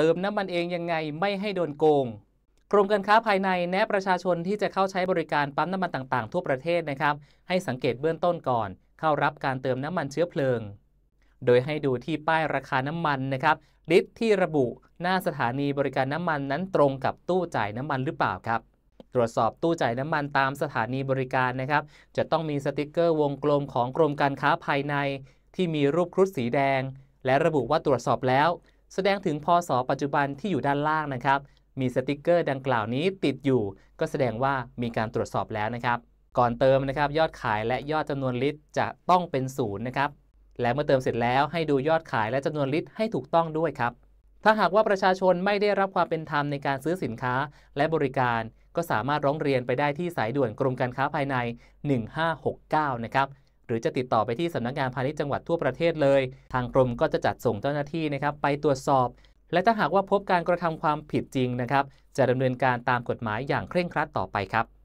เติมน้ำมันเองยังไงไม่ให้โดนโกง กรมการค้าภายในแนะประชาชนที่จะเข้าใช้บริการ ปั๊มน้ำมันต่างๆทั่วประเทศนะครับให้สังเกตเบื้องต้นก่อน เข้ารับการเติมน้ำมันเชื้อเพลิง โดยให้ดูที่ป้ายราคาน้ำมันนะครับลิตรที่ระบุหน้าสถานีบริการน้ำมันนั้นตรงกับตู้จ่ายน้ำมันหรือเปล่าครับตรวจสอบตู้จ่ายน้ำมันตามสถานีบริการนะครับ จะต้องมีสติกเกอร์วงกลมของกรมการค้าภายใน ที่มีรูปครุฑสีแดง และระบุว่าตรวจสอบแล้วแสดงถึงพศปัจจุบันที่อยู่ด้านล่างนะครับ มีสติกเกอร์ดังกล่าวนี้ติดอยู่ ก็แสดงว่ามีการตรวจสอบแล้วนะครับ ก่อนเติมนะครับยอดขายและยอดจำนวนลิตรจะต้องเป็นศูนย์นะครับ และเมื่อเติมเสร็จแล้วให้ดูยอดขายและจำนวนลิตรให้ถูกต้องด้วยครับ ถ้าหากว่าประชาชนไม่ได้รับความเป็นธรรมในการซื้อสินค้าและบริการ ก็สามารถร้องเรียนไปได้ที่สายด่วนกรมการค้าภายใน 1569 นะครับหรือจะติดต่อไปที่สำนักงานพาณิชย์จังหวัดทั่วประเทศเลย ทางกรมก็จะจัดส่งเจ้าหน้าที่นะครับไปตรวจสอบ และถ้าหากว่าพบการกระทำความผิดจริงนะครับ จะดำเนินการตามกฎหมายอย่างเคร่งครัดต่อไปครับ